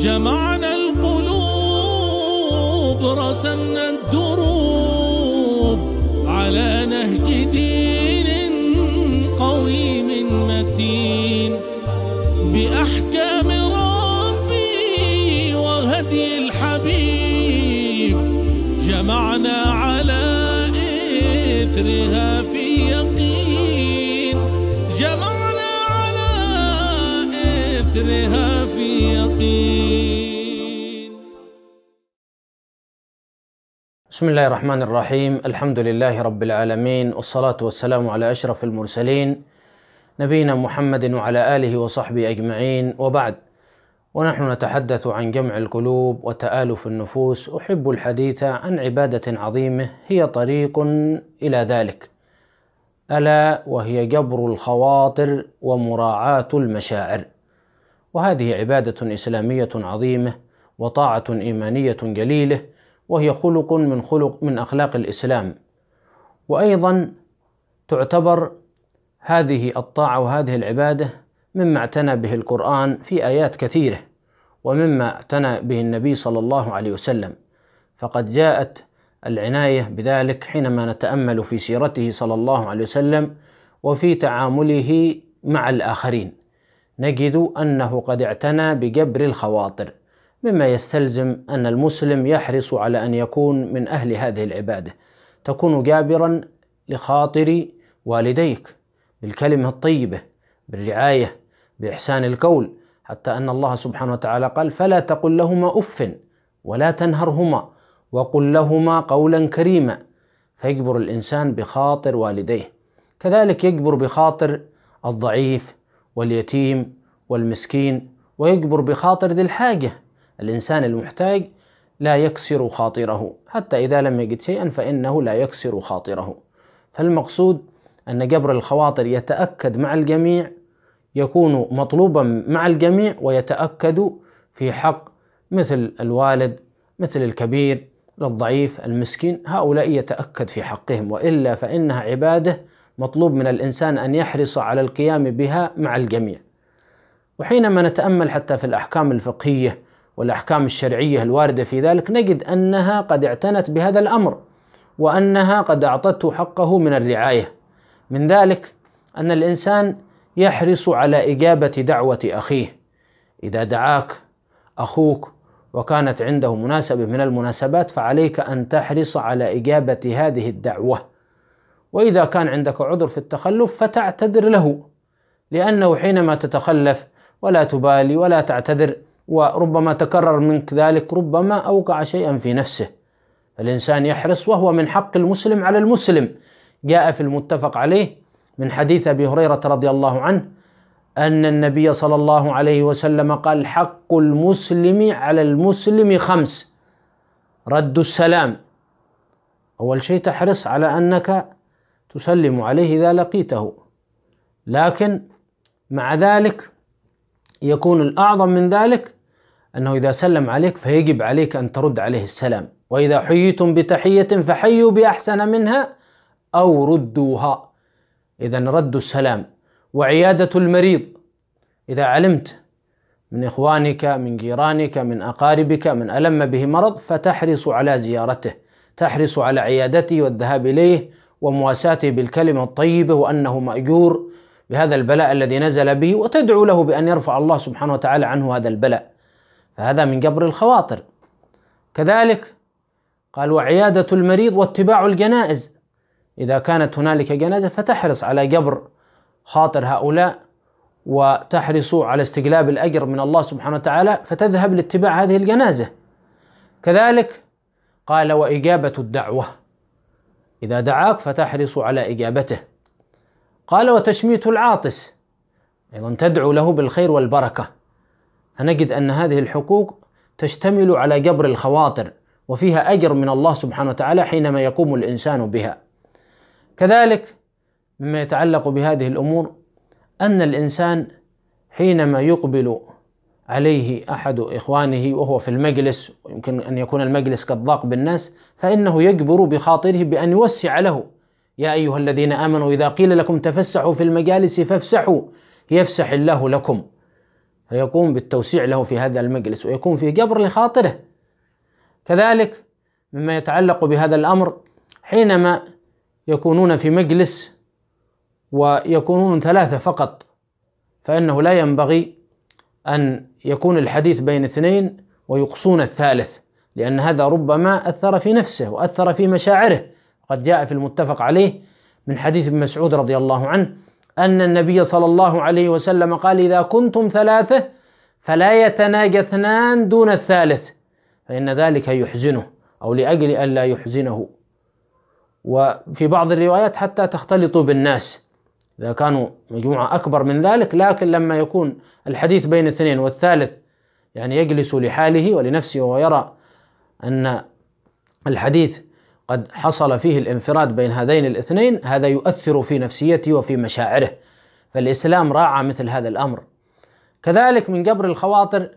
جمعنا القلوب رسمنا الدروب على نهج دين قويم متين بأحكام ربي وهدي الحبيب جمعنا على إثرها في يقين جمعنا على إثرها في يقين بسم الله الرحمن الرحيم الحمد لله رب العالمين والصلاة والسلام على أشرف المرسلين نبينا محمد وعلى آله وصحبه أجمعين وبعد ونحن نتحدث عن جمع القلوب وتآلف النفوس أحب الحديث عن عبادة عظيمة هي طريق إلى ذلك ألا وهي جبر الخواطر ومراعاة المشاعر وهذه عبادة إسلامية عظيمة وطاعة إيمانية جليلة وهي خلق من خلق من أخلاق الإسلام وأيضا تعتبر هذه الطاعة وهذه العبادة مما اعتنى به القرآن في آيات كثيرة ومما اعتنى به النبي صلى الله عليه وسلم فقد جاءت العناية بذلك حينما نتأمل في سيرته صلى الله عليه وسلم وفي تعامله مع الآخرين نجد أنه قد اعتنى بجبر الخواطر مما يستلزم أن المسلم يحرص على أن يكون من أهل هذه العبادة تكون جابرا لخاطر والديك بالكلمة الطيبة بالرعاية بإحسان القول حتى أن الله سبحانه وتعالى قال فلا تقل لهما أف ولا تنهرهما وقل لهما قولا كريما فيجبر الإنسان بخاطر والديه كذلك يجبر بخاطر الضعيف واليتيم والمسكين ويجبر بخاطر ذي الحاجة الإنسان المحتاج لا يكسر خاطره حتى إذا لم يجد شيئا فإنه لا يكسر خاطره فالمقصود أن جبر الخواطر يتأكد مع الجميع يكون مطلوبا مع الجميع ويتأكد في حق مثل الوالد مثل الكبير للضعيف المسكين هؤلاء يتأكد في حقهم وإلا فإنها عبادة مطلوب من الإنسان أن يحرص على القيام بها مع الجميع وحينما نتأمل حتى في الأحكام الفقهية والأحكام الشرعية الواردة في ذلك نجد أنها قد اعتنت بهذا الأمر وأنها قد أعطته حقه من الرعاية من ذلك أن الإنسان يحرص على إجابة دعوة أخيه إذا دعاك أخوك وكانت عنده مناسبة من المناسبات فعليك أن تحرص على إجابة هذه الدعوة وإذا كان عندك عذر في التخلف فتعتذر له لأنه حينما تتخلف ولا تبالي ولا تعتذر وربما تكرر من ذلك ربما أوقع شيئا في نفسه الإنسان يحرص وهو من حق المسلم على المسلم جاء في المتفق عليه من حديث أبي هريرة رضي الله عنه أن النبي صلى الله عليه وسلم قال حق المسلم على المسلم خمس رد السلام أول شيء تحرص على أنك تسلم عليه إذا لقيته لكن مع ذلك يكون الأعظم من ذلك أنه إذا سلم عليك فيجب عليك أن ترد عليه السلام وإذا حييتم بتحية فحيوا بأحسن منها أو ردوها إذا رد السلام وعيادة المريض إذا علمت من إخوانك من جيرانك من أقاربك من ألم به مرض فتحرص على زيارته تحرص على عيادته والذهاب إليه ومواساته بالكلمة الطيبة وأنه مأجور بهذا البلاء الذي نزل به وتدعو له بأن يرفع الله سبحانه وتعالى عنه هذا البلاء فهذا من جبر الخواطر كذلك قال وعيادة المريض واتباع الجنائز إذا كانت هنالك جنازة فتحرص على جبر خاطر هؤلاء وتحرص على استجلاب الأجر من الله سبحانه وتعالى فتذهب لاتباع هذه الجنازة كذلك قال وإجابة الدعوة إذا دعاك فتحرص على إجابته قال وتشميت العاطس أيضا تدعو له بالخير والبركة فنجد أن هذه الحقوق تشتمل على جبر الخواطر وفيها أجر من الله سبحانه وتعالى حينما يقوم الإنسان بها كذلك مما يتعلق بهذه الأمور أن الإنسان حينما يقبل عليه أحد إخوانه وهو في المجلس ويمكن أن يكون المجلس قد ضاق بالناس فإنه يجبر بخاطره بأن يوسع له يا أيها الذين آمنوا إذا قيل لكم تفسحوا في المجالس فافسحوا يفسح الله لكم فيقوم بالتوسيع له في هذا المجلس ويكون فيه جبر لخاطره كذلك مما يتعلق بهذا الأمر حينما يكونون في مجلس ويكونون ثلاثة فقط فإنه لا ينبغي أن يكون الحديث بين اثنين ويقصون الثالث لأن هذا ربما أثر في نفسه وأثر في مشاعره قد جاء في المتفق عليه من حديث ابن مسعود رضي الله عنه أن النبي صلى الله عليه وسلم قال إذا كنتم ثلاثة فلا يتناجى اثنان دون الثالث فإن ذلك يحزنه أو لأجل ألا يحزنه وفي بعض الروايات حتى تختلطوا بالناس إذا كانوا مجموعة أكبر من ذلك لكن لما يكون الحديث بين اثنين والثالث يعني يجلس لحاله ولنفسه ويرى أن الحديث قد حصل فيه الانفراد بين هذين الاثنين هذا يؤثر في نفسيته وفي مشاعره فالاسلام راعى مثل هذا الامر كذلك من جبر الخواطر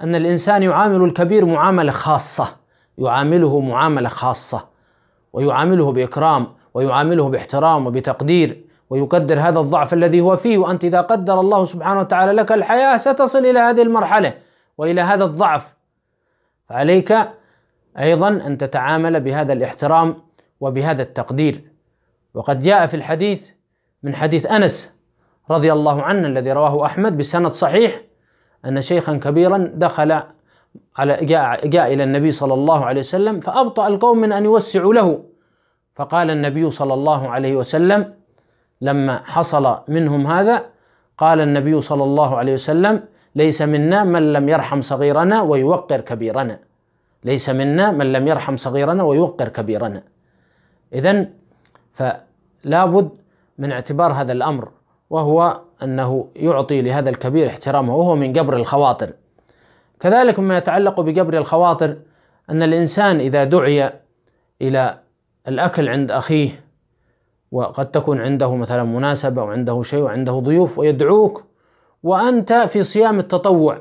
ان الانسان يعامل الكبير معامله خاصه يعامله معامله خاصه ويعامله باكرام ويعامله باحترام وبتقدير ويقدر هذا الضعف الذي هو فيه وانت اذا قدر الله سبحانه وتعالى لك الحياه ستصل الى هذه المرحله والى هذا الضعف فعليك أيضا أن تتعامل بهذا الاحترام وبهذا التقدير وقد جاء في الحديث من حديث أنس رضي الله عنه الذي رواه أحمد بسند صحيح أن شيخا كبيرا دخل على جاء, جاء إلى النبي صلى الله عليه وسلم فأبطأ القوم من أن يوسعوا له فقال النبي صلى الله عليه وسلم لما حصل منهم هذا قال النبي صلى الله عليه وسلم ليس منا من لم يرحم صغيرنا ويوقر كبيرنا ليس منا من لم يرحم صغيرنا ويوقر كبيرنا إذا فلا بد من اعتبار هذا الأمر وهو أنه يعطي لهذا الكبير احترامه وهو من قبر الخواطر كذلك مما يتعلق بقبر الخواطر أن الإنسان إذا دعي إلى الأكل عند أخيه وقد تكون عنده مثلا مناسبة وعنده شيء وعنده ضيوف ويدعوك وأنت في صيام التطوع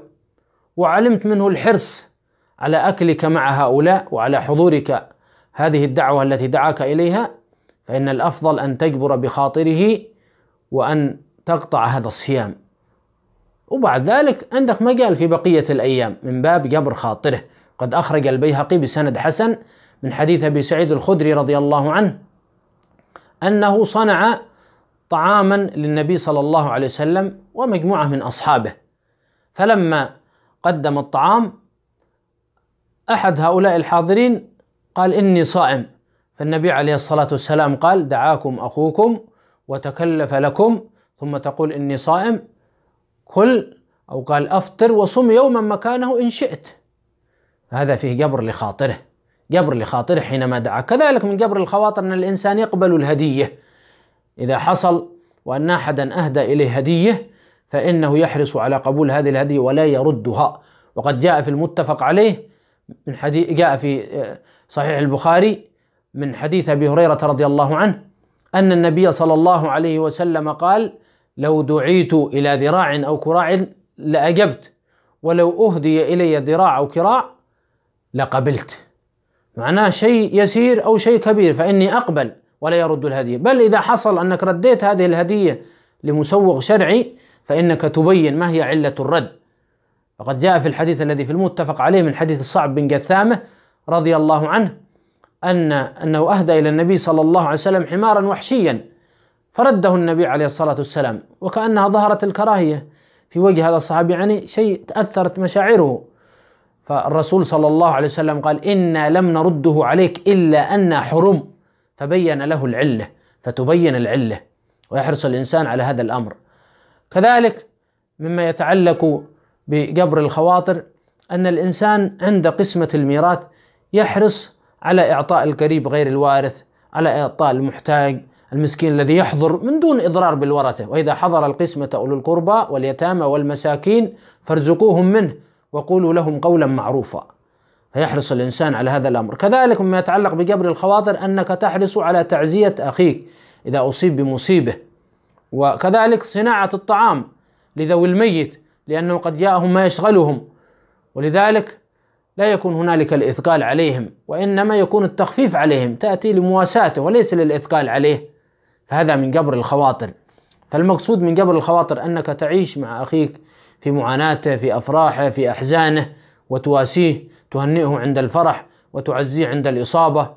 وعلمت منه الحرص على اكلك مع هؤلاء وعلى حضورك هذه الدعوه التي دعاك اليها فان الافضل ان تجبر بخاطره وان تقطع هذا الصيام وبعد ذلك عندك مجال في بقيه الايام من باب جبر خاطره قد اخرج البيهقي بسند حسن من حديث ابي سعيد الخدري رضي الله عنه انه صنع طعاما للنبي صلى الله عليه وسلم ومجموعه من اصحابه فلما قدم الطعام أحد هؤلاء الحاضرين قال إني صائم فالنبي عليه الصلاة والسلام قال دعاكم أخوكم وتكلف لكم ثم تقول إني صائم كل أو قال أفطر وصم يوما مكانه إن شئت هذا فيه جبر لخاطره جبر لخاطره حينما دعا كذلك من جبر الخواطر أن الإنسان يقبل الهدية إذا حصل وأن أحدا أهدى إليه هدية فإنه يحرص على قبول هذه الهدية ولا يردها وقد جاء في المتفق عليه من حديث جاء في آه، صحيح البخاري من حديث ابي هريره رضي الله عنه ان النبي صلى الله عليه وسلم قال: لو دعيت الى ذراع او كراع لاجبت ولو اهدي الي ذراع او كراع لقبلت. معناه شيء يسير او شيء كبير فاني اقبل ولا يرد الهديه، بل اذا حصل انك رديت هذه الهديه لمسوغ شرعي فانك تبين ما هي عله الرد فقد جاء في الحديث الذي في المتفق عليه من حديث الصعب بن جثامة رضي الله عنه أن أنه أهدى إلى النبي صلى الله عليه وسلم حمارا وحشيا فرده النبي عليه الصلاة والسلام وكأنها ظهرت الكراهية في وجه هذا الصحابي يعني شيء تأثرت مشاعره فالرسول صلى الله عليه وسلم قال إنا لم نرده عليك إلا أن حرم فبين له العلة فتبين العلة ويحرص الإنسان على هذا الأمر كذلك مما يتعلق بجبر الخواطر أن الإنسان عند قسمة الميراث يحرص على إعطاء القريب غير الوارث على إعطاء المحتاج المسكين الذي يحضر من دون إضرار بالورثة وإذا حضر القسمة أولو القربى واليتامى والمساكين فارزقوهم منه وقولوا لهم قولا معروفا فيحرص الإنسان على هذا الأمر كذلك مما يتعلق بجبر الخواطر أنك تحرص على تعزية أخيك إذا أصيب بمصيبة وكذلك صناعة الطعام لذوي الميت لأنه قد جاءهم ما يشغلهم ولذلك لا يكون هنالك الإثقال عليهم وإنما يكون التخفيف عليهم تأتي لمواساته وليس للإثقال عليه فهذا من جبر الخواطر فالمقصود من جبر الخواطر أنك تعيش مع أخيك في معاناته في أفراحه في أحزانه وتواسيه تهنئه عند الفرح وتعزيه عند الإصابة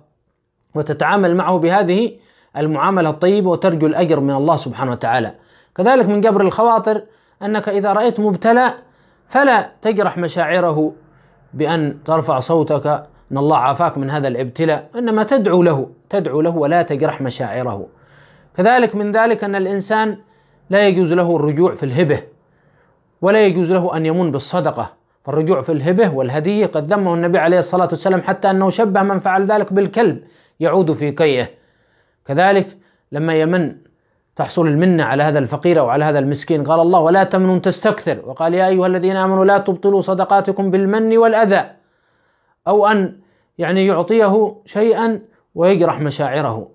وتتعامل معه بهذه المعاملة الطيبة وترجو الأجر من الله سبحانه وتعالى كذلك من جبر الخواطر أنك إذا رأيت مبتلى فلا تجرح مشاعره بأن ترفع صوتك أن الله عافاك من هذا الابتلاء إنما تدعو له تدعو له ولا تجرح مشاعره كذلك من ذلك أن الإنسان لا يجوز له الرجوع في الهبة ولا يجوز له أن يمن بالصدقة فالرجوع في الهبة والهدية قد ذمه النبي عليه الصلاة والسلام حتى أنه شبه من فعل ذلك بالكلب يعود في كيه كذلك لما يمن تحصل المنة على هذا الفقير أو على هذا المسكين قال الله ولا تمنن تستكثر وقال يا أيها الذين آمنوا لا تبطلوا صدقاتكم بالمن والأذى أو أن يعني يعطيه شيئا ويجرح مشاعره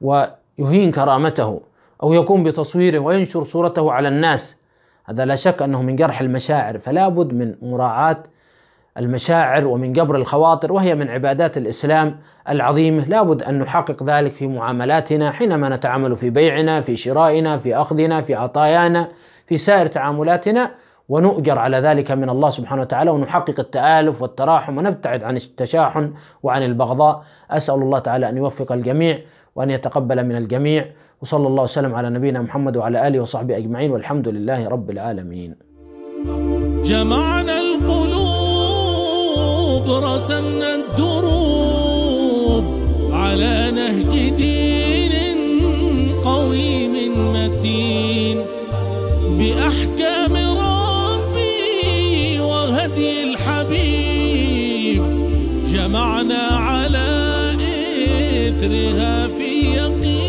ويهين كرامته أو يقوم بتصويره وينشر صورته على الناس هذا لا شك أنه من جرح المشاعر فلا بد من مراعاة المشاعر ومن جبر الخواطر وهي من عبادات الاسلام العظيمه لابد ان نحقق ذلك في معاملاتنا حينما نتعامل في بيعنا في شرائنا في اخذنا في عطايانا في سائر تعاملاتنا ونؤجر على ذلك من الله سبحانه وتعالى ونحقق التآلف والتراحم ونبتعد عن التشاحن وعن البغضاء أسأل الله تعالى أن يوفق الجميع وأن يتقبل من الجميع وصلى الله وسلم على نبينا محمد وعلى آله وصحبه أجمعين والحمد لله رب العالمين جمعنا رسمنا الدروب على نهج دين قويم متين بأحكام ربي وهدي الحبيب جمعنا على إثرها في يقين